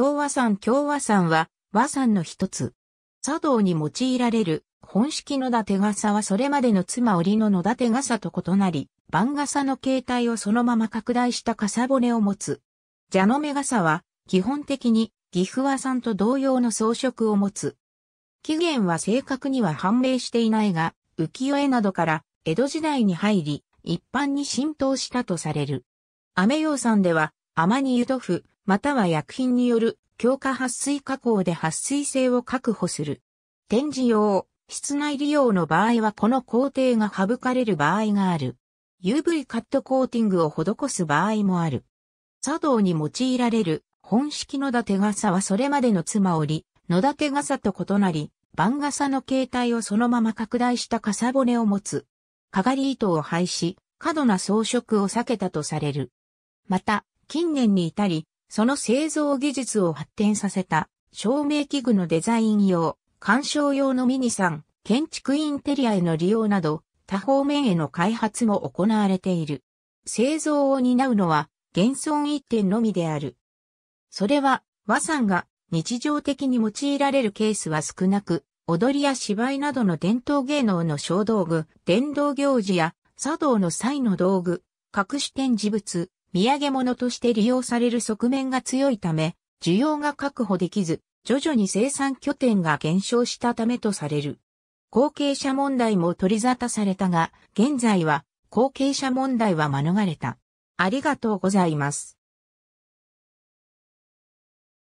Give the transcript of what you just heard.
京和山京和山は和山の一つ。茶道に用いられる本式の伊達傘はそれまでの妻織の野立傘と異なり、番傘の形態をそのまま拡大した傘骨を持つ。蛇の目傘は基本的に岐阜和さんと同様の装飾を持つ。起源は正確には判明していないが、浮世絵などから江戸時代に入り、一般に浸透したとされる。雨洋さんでは、天に湯と腐、または薬品による強化撥水加工で撥水性を確保する。展示用、室内利用の場合はこの工程が省かれる場合がある。UV カットコーティングを施す場合もある。茶道に用いられる本式の伊達傘はそれまでの妻り、野立て傘と異なり、番傘の形態をそのまま拡大した傘骨を持つ。かがり糸を廃し、過度な装飾を避けたとされる。また、近年に至り、その製造技術を発展させた、照明器具のデザイン用、鑑賞用のミニさん、建築インテリアへの利用など、多方面への開発も行われている。製造を担うのは、現存一点のみである。それは、和さんが日常的に用いられるケースは少なく、踊りや芝居などの伝統芸能の小道具、伝道行事や茶道の際の道具、隠し展示物、土産物として利用される側面が強いため、需要が確保できず、徐々に生産拠点が減少したためとされる。後継者問題も取り沙汰されたが、現在は後継者問題は免れた。ありがとうございます。